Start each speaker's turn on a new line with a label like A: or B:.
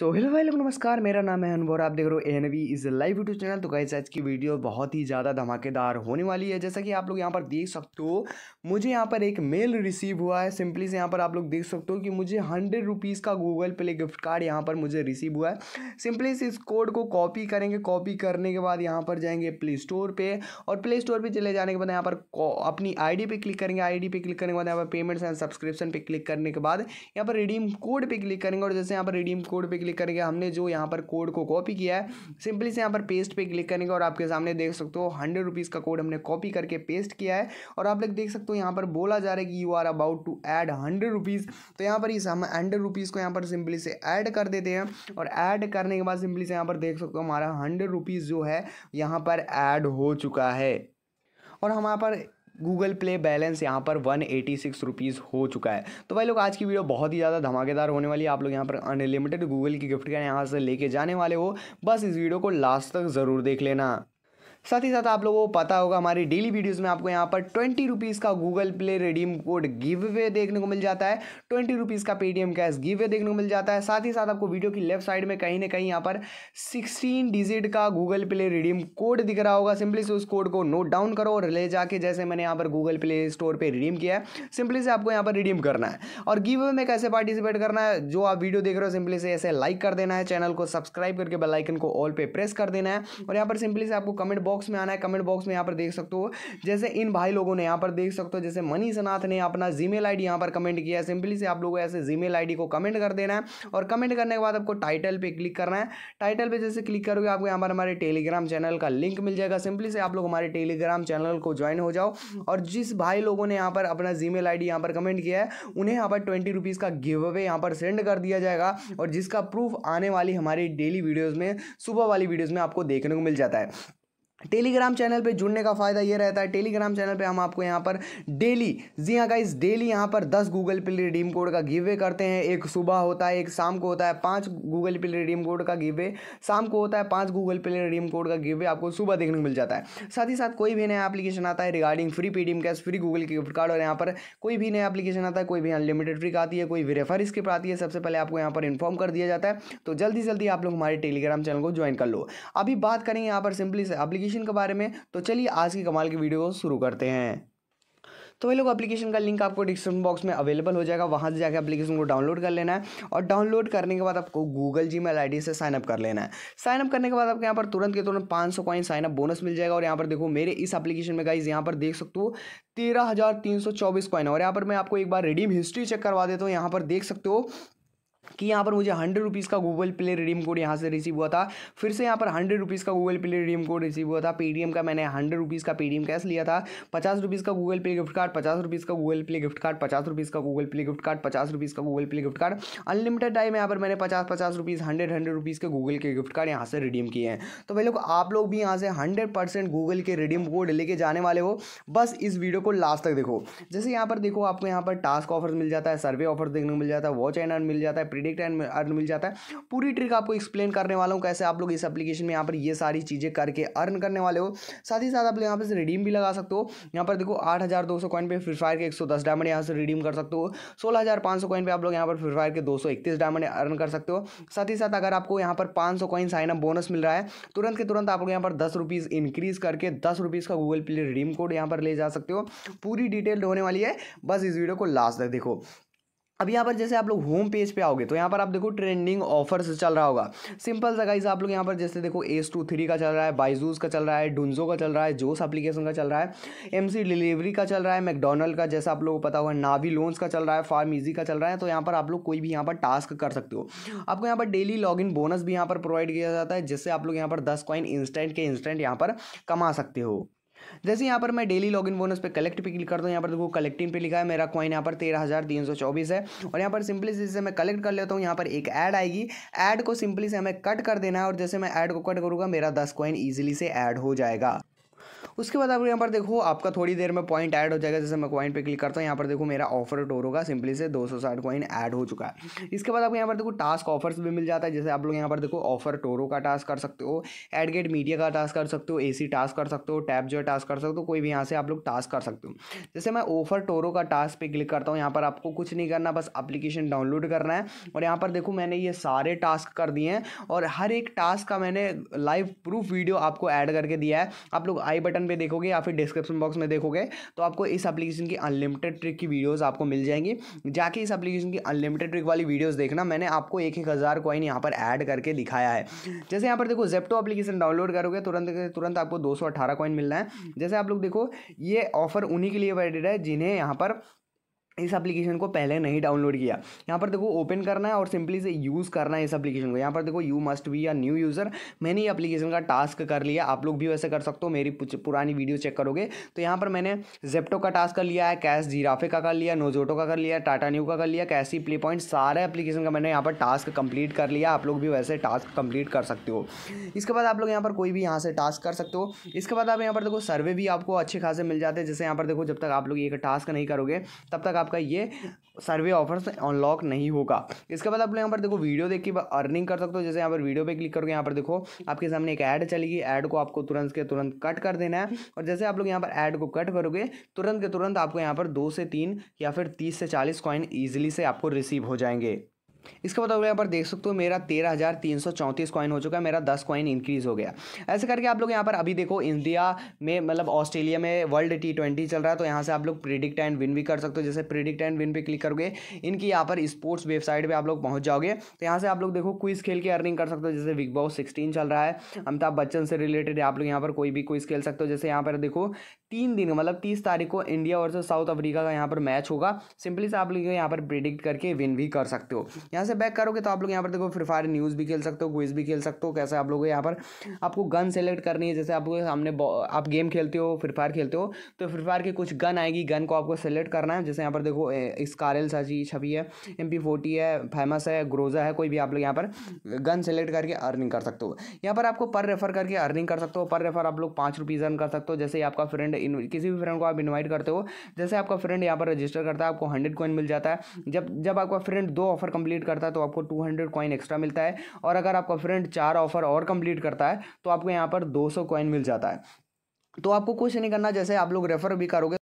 A: so hello भाई लोग नमस्कार मेरा नाम है अनुभव आप देख रहे हो N V is live YouTube channel तो गाइज आज की वीडियो बहुत ही ज़्यादा धमाकेदार होने वाली है जैसा कि आप लोग यहाँ पर देख सकते हो मुझे यहाँ पर एक मेल रिसीव हुआ है सिंपली से यहाँ पर आप लोग देख सकते हो कि मुझे हंड्रेड रुपीज़ का गूगल पे गिफ्ट कार्ड यहाँ पर मुझे रिसीव हुआ है सिंपली से इस कोड को कॉपी करेंगे कॉपी करने के बाद यहाँ पर जाएंगे प्ले स्टोर पर और प्ले स्टोर पर चले जाने के बाद यहाँ पर अपनी आई पे क्लिक करेंगे आई पे क्लिक करने के बाद यहाँ पर पेमेंट्स एंड सब्सक्रिप्शन पर क्लिक करने के बाद यहाँ पर रिडीम कोड पर क्लिक करेंगे और जैसे यहाँ पर रिडीम कोड पर क्लिक क्लिक करके हमने जो यहाँ पर कोड को कॉपी किया है सिंपली से यहाँ पर पेस्ट पे क्लिक करने का और आपके सामने देख सकते हो हंड्रेड रुपीज़ का कोड हमने कॉपी करके पेस्ट किया है और आप लोग देख सकते हो यहाँ पर बोला जा रहा है कि you are about to add hundred rupees तो यहाँ पर इस हम हंड्रेड रुपीज़ को यहाँ पर सिंपली से ऐड कर देते हैं और ऐड करने के बाद सिंपली से यहाँ पर देख सकते हो हमारा हंड्रेड रुपीज़ जो है यहाँ पर ऐड हो चुका है और हमारे पर गूगल प्ले बैलेंस यहाँ पर वन एटी सिक्स रुपीज़ हो चुका है तो भाई लोग आज की वीडियो बहुत ही ज़्यादा धमाकेदार होने वाली है आप लोग यहाँ पर अनलिमिटेड गूगल की गिफ्ट का यहाँ से लेके जाने वाले हो बस इस वीडियो को लास्ट तक ज़रूर देख लेना साथ ही साथ आप लोगों को पता होगा हमारी डेली वीडियोस में आपको यहाँ पर ट्वेंटी रुपीज़ का Google Play redeem code giveaway देखने को मिल जाता है ट्वेंटी रुपीज़ का पेटीएम कैश गिव वे देखने को मिल जाता है साथ ही साथ आपको वीडियो की लेफ्ट साइड में कहीं ना कहीं यहाँ पर सिक्सटीन डिजिट का गूगल प्ले रिडीम कोड दिख रहा होगा सिंपली से उस कोड को नोट डाउन करो और ले जाके जैसे मैंने यहाँ पर गूगल प्ले स्टोर पर रिडीम किया है सिंपली से आपको यहाँ पर रिडीम करना है और गिव वे में कैसे पार्टिसिपेट करना है जो आप वीडियो देख रहे हो सिंपली से ऐसे लाइक कर देना है चैनल को सब्सक्राइब करके बेलाइकन को ऑल पे प्रेस कर देना है और यहाँ पर सिंपली से आपको कमेंट बॉक्स में आना है कमेंट बॉक्स में यहाँ पर देख सकते हो जैसे इन भाई लोगों ने यहाँ पर देख सकते हो जैसे मनीष नाथ ने अपना जी मेल यहाँ पर कमेंट किया है सिंपली से आप लोगों ऐसे जी मेल को कमेंट कर देना है और कमेंट करने के बाद आपको टाइटल पर क्लिक करना है टाइटल पर जैसे क्लिक करोगे आपको यहाँ पर हमारे टेलीग्राम चैनल का लिंक मिल जाएगा सिंपली से आप लोग हमारे टेलीग्राम चैनल को ज्वाइन हो जाओ और जिस भाई लोगों ने यहाँ पर अपना जी मेल आई यहाँ पर कमेंट किया है उन्हें यहाँ पर ट्वेंटी रुपीज़ का गिव अवे यहाँ पर सेंड कर दिया जाएगा और जिसका प्रूफ आने वाली हमारी डेली वीडियोज़ में सुबह वाली वीडियोज़ में आपको देखने को मिल जाता है टेलीग्राम चैनल पे जुड़ने का फ़ायदा ये रहता है टेलीग्राम चैनल पे हम आपको यहाँ पर डेली जी हाँ गाइस डेली यहाँ पर दस गूगल पे रिडीम कोड का गिवे करते हैं एक सुबह होता है एक शाम को होता है पांच गूगल पे रिडीम कोड का गिवे शाम को होता है पांच गूगल पे रिडीम कोड का गिवे आपको सुबह देखने को मिल जाता है साथ ही साथ कोई भी नया एप्लीकेशन आता है regarding free Paytm cash free Google की गिफ्ट कार्ड और यहाँ पर कोई भी नया एप्लीकेशन आता है कोई भी अनलिमिटेड फ्री आती है कोई भी रेफर स्किप आती है सबसे पहले आपको यहाँ पर इन्फॉर्म कर दिया जाता है तो जल्दी जल्दी आप लोग हमारे टेलीग्राम चैनल को ज्वाइन कर लो अभी बात करेंगे यहाँ पर सिंपली एप्लीकेशन एप्लीकेशन के बारे में तो चलिए आज की कमाल की वीडियो शुरू करते हैं तो वही लोग एप्लीकेशन का लिंक आपको डिस्क्रिप्शन बॉक्स में अवेलेबल हो जाएगा वहाँ से जाकर एप्लीकेशन को डाउनलोड कर लेना है और डाउनलोड करने के बाद आपको गूगल जी मेल आई से साइनअप कर लेना है साइनअप करने के बाद आपको यहाँ पर तुरंत के तुरंत पाँच सौ कॉइन साइनअप बोनस मिल जाएगा और यहाँ पर देखो मेरे इस एप्लीकेशन में गाइज यहाँ पर देख सकते हो तेरह हज़ार कॉइन और यहाँ पर मैं आपको एक बार रिडीम हिस्ट्री चेक करवा देता हूँ यहाँ पर देख सकते हो कि यहाँ पर मुझे हंड्रेड रुपीज़ का गूगल प्ले रिडीम कोड यहाँ से रिसीव हुआ था फिर से यहाँ पर हंड्रेड रुपीज़ का Google Play redeem code receive हुआ था पेटीएम का मैंने हंड्रेड रुपीज़ का पेटीएम कैश लिया था पचास रुपीज़ का गूगल पे गिफ्ट कार्ड पचास रुपीज़ का गूगल प्ले गिफ्ट कार्ड पचास रुपीज़ का गूगल प्ले गिफ्ट कार्ड पचास रुपीज़ का Google Play gift card unlimited time यहाँ पर मैंने पचास पचास रुपीज़ हंड्रेड हंड्रेड रुपीज़ के गूगल के गिफ्ट कार्ड यहाँ से रिडीम किए हैं तो भाई लोग आप लोग भी यहाँ से हंड्रेड परसेंट गूगल के रिडीम कोड लेके जाने वाले हो बस इस वीडियो को लास्ट तक देखो जैसे यहाँ पर देखो आपको यहाँ पर टास्क ऑफर मिल जाता है सर्वे ऑफर देखने को मिल जाता है वॉच एंड मिल जाता है प्रिडिक्ट एंड अर्न मिल जाता है पूरी ट्रिक आपको एक्सप्लेन करने वाला हूँ कैसे आप लोग इस एप्लीकेशन में यहाँ पर ये सारी चीज़ें करके अर्न करने वाले हो साथ ही साथ आप लोग यहाँ पर से रिडीम भी लगा सकते हो यहाँ पर देखो आठ हज़ार दो सौ कॉइन पर फ्री फायर के एक सौ दस डायमंड यहाँ से रिडीम कर सकते हो सोलह हज़ार पाँच सौ कॉइन पर आप लोग यहाँ पर फ्री फायर के दो सौ इकतीस डायमंड अर्न कर सकते हो साथ ही साथ अगर आपको यहाँ पर पाँच सौ कॉइन साइन अप बोनस मिल रहा है तुरंत के तुरंत आप लोग यहाँ पर दस रुपीज़ इंक्रीज़ करके दस रुपीज़ का गूगल पे रिडीम कोड यहाँ पर ले जा सकते हो पूरी डिटेल्ड होने वाली है बस इस वीडियो को लास्ट तक देखो अब यहाँ पर जैसे आप लोग होम पेज पे आओगे तो यहाँ पर आप देखो ट्रेंडिंग ऑफर्स चल रहा होगा सिंपल सा गाइस आप लोग यहाँ पर जैसे देखो एस टू थ्री का चल रहा है बाइजूस का चल रहा है डुंजो का चल रहा है जोस एप्लीकेशन का चल रहा है एम डिलीवरी का चल रहा है मैकडोनल्ड का जैसा आप लोगों को पता होगा नावी लोन्स का चल रहा है फार्म ईजी का चल रहा है तो यहाँ पर आप लोग कोई भी यहाँ पर टास्क कर सकते हो आपको यहाँ पर डेली लॉग बोनस भी यहाँ पर प्रोवाइड किया जाता है जिससे आप लोग यहाँ पर दस कॉइन इंस्टेंट के इंस्टेंट यहाँ पर कमा सकते हो जैसे यहाँ पर मैं डेली लॉगिन बोनस पे कलेक्ट पे क्लिक करता हूँ यहाँ पर देखो कलेक्टिंग पे लिखा है मेरा कॉइन यहाँ पर तेरह हज़ार तीन सौ चौबीस है और यहाँ पर सिंपली जैसे मैं कलेक्ट कर लेता हूँ यहाँ पर एक ऐड आएगी ऐड को सिंपली से हमें कट कर देना है और जैसे मैं ऐड को कट करूँगा मेरा दस कॉइन ईजिली से ऐड हो जाएगा उसके बाद आप यहाँ पर देखो आपका थोड़ी देर में पॉइंट ऐड हो जाएगा जैसे मैं कॉइन पर क्लिक करता हूँ यहाँ पर देखो मेरा ऑफर टोरो का सिंपली से दो सौ कॉइन ऐड हो चुका है इसके बाद आपको यहाँ पर देखो टास्क ऑफर्स भी मिल जाता है जैसे आप लोग यहाँ पर देखो ऑफर टोरो का टास्क कर सकते हो एडगेट मीडिया का टास्क कर सकते हो सी टास्क कर सकते हो टैप जो टास्क कर सकते हो कोई भी यहाँ से आप लोग टास्क कर सकते हो जैसे मैं ऑफर टोरो का टास्क पर क्लिक करता हूँ यहाँ पर आपको कुछ नहीं करना बस अप्लीकेशन डाउनलोड करना है और यहाँ पर देखो मैंने ये सारे टास्क कर दिए हैं और हर एक टास्क का मैंने लाइव प्रूफ वीडियो आपको ऐड करके दिया है आप लोग आई बटन बटन पे देखोगे या फिर डिस्क्रिप्शन बॉक्स में देखोगे तो आपको इस एप्लीकेशन की अनलिमिटेड ट्रिक की वीडियोस आपको मिल जाएंगी जाके इस एप्लीकेशन की अनलिमिटेड ट्रिक वाली वीडियोस देखना मैंने आपको एक एक हज़ार कॉइन यहाँ पर ऐड करके दिखाया है जैसे यहाँ पर देखो जेप्टो अपलीकेशन डाउनलोड करोगे तुरंत तुरंत आपको दो सौ कॉइन मिलना है जैसे आप लोग देखो ये ऑफर उन्हीं के लिए वैलिड है जिन्हें यहाँ पर इस एप्लीकेशन को पहले नहीं डाउनलोड किया यहाँ पर देखो ओपन करना है और सिंपली से यूज़ करना है इस एप्लीकेशन को यहाँ पर देखो you must be a new user मैंने ये एप्लीकेशन का टास्क कर लिया आप लोग भी वैसे कर सकते हो मेरी पुरानी वीडियो चेक करोगे तो यहाँ पर मैंने जेप्टो का टास्क कर लिया है कैश जीराफे का कर लिया नोजोटो का कर लिया टाटा न्यू का कर लिया कैसी प्ले पॉइंट सारे एप्लीकेशन का मैंने यहाँ पर टास्क कंप्लीट कर लिया आप लोग भी वैसे टास्क कंप्लीट कर सकते हो इसके बाद आप लोग यहाँ पर कोई भी यहाँ से टास्क कर सकते हो इसके बाद आप यहाँ पर देखो सर्वे भी आपको अच्छे खासे मिल जाते हैं जैसे यहाँ पर देखो जब तक आप लोग ये टास्क नहीं करोगे तब तक आप आपका ये सर्वे ऑफर्स अनलॉक नहीं होगा इसके बाद आप लोग यहाँ पर देखो वीडियो देख के अर्निंग कर सकते हो जैसे यहाँ पर वीडियो पे क्लिक करोगे यहाँ पर देखो आपके सामने एक ऐड चलेगी ऐड को आपको तुरंत के तुरंत कट कर देना है और जैसे आप लोग यहाँ पर ऐड को कट करोगे तुरंत के तुरंत आपको यहाँ पर दो से तीन या फिर तीस से चालीस कॉइन ईजिली से आपको रिसीव हो जाएंगे इसके बाद यहाँ पर देख सकते हो मेरा तेरह हज़ार तीन सौ चौंतीस कॉइन हो चुका है मेरा दस कॉइन इंक्रीज़ हो गया ऐसे करके आप लोग यहाँ पर अभी देखो इंडिया में मतलब ऑस्ट्रेलिया में वर्ल्ड टी ट्वेंटी चल रहा है तो यहाँ से आप लोग प्रिडिक्ट एंड विन भी कर सकते हो जैसे प्रिडिक्ट एंड विन पे क्लिक करोगे इनकी यहाँ पर स्पोर्ट्स वेबसाइट पर आप लोग पहुँच जाओगे तो यहाँ से आप लोग देखो क्विज खेल के अर्निंग कर सकते हो जैसे बिग बॉस सिक्सटीन चल रहा है अमिताभ बच्चन से रिलेटेड आप लोग यहाँ पर कोई भी क्विज खेल सकते हो जैसे यहाँ पर देखो तीन दिन मतलब तीस तारीख को इंडिया और साउथ अफ्रीका का यहाँ पर मैच होगा सिंपली से आप लोग यहाँ पर प्रिडिक्ट करके विन भी कर सकते हो यहाँ से बैक करोगे तो आप लोग यहाँ पर देखो फ्री फायर न्यूज़ भी खेल सकते हो क्विज भी खेल सकते हो कैसे आप लोग यहाँ पर आपको गन सेलेक्ट करनी है जैसे आपको सामने आप गेम खेलते हो फ्री फायर खेलते हो तो फ्री फायर की कुछ गन आएगी गन को आपको सेलेक्ट करना है जैसे यहाँ पर देखो स्कारल साजी छवि है एम पी है फेमस है ग्रोजा है कोई भी आप लोग यहाँ पर गन सेलेक्ट करके अर्निंग कर सकते हो यहाँ पर आपको पर रेफर करके अर्निंग कर सकते हो पर रेफर आप लोग पाँच रुपीज़ अर्न कर सकते हो जैसे आपका फ्रेंड किसी भी फ्रेंड को आप इन्वाइट करते हो जैसे आपका फ्रेंड यहाँ पर रजिस्टर करता है आपको हंड्रेड कॉइन मिल जाता है जब जब आपका फ्रेंड दो ऑफर कंप्लीट कंप्लीट करता है तो आपको टू हंड्रेड कॉइन एक्स्ट्रा मिलता है और अगर आपका फ्रेंड चार ऑफर और कंप्लीट करता है तो आपको यहाँ पर दो सौ कॉइन मिल जाता है तो आपको कुछ नहीं करना जैसे आप लोग रेफर भी करोगे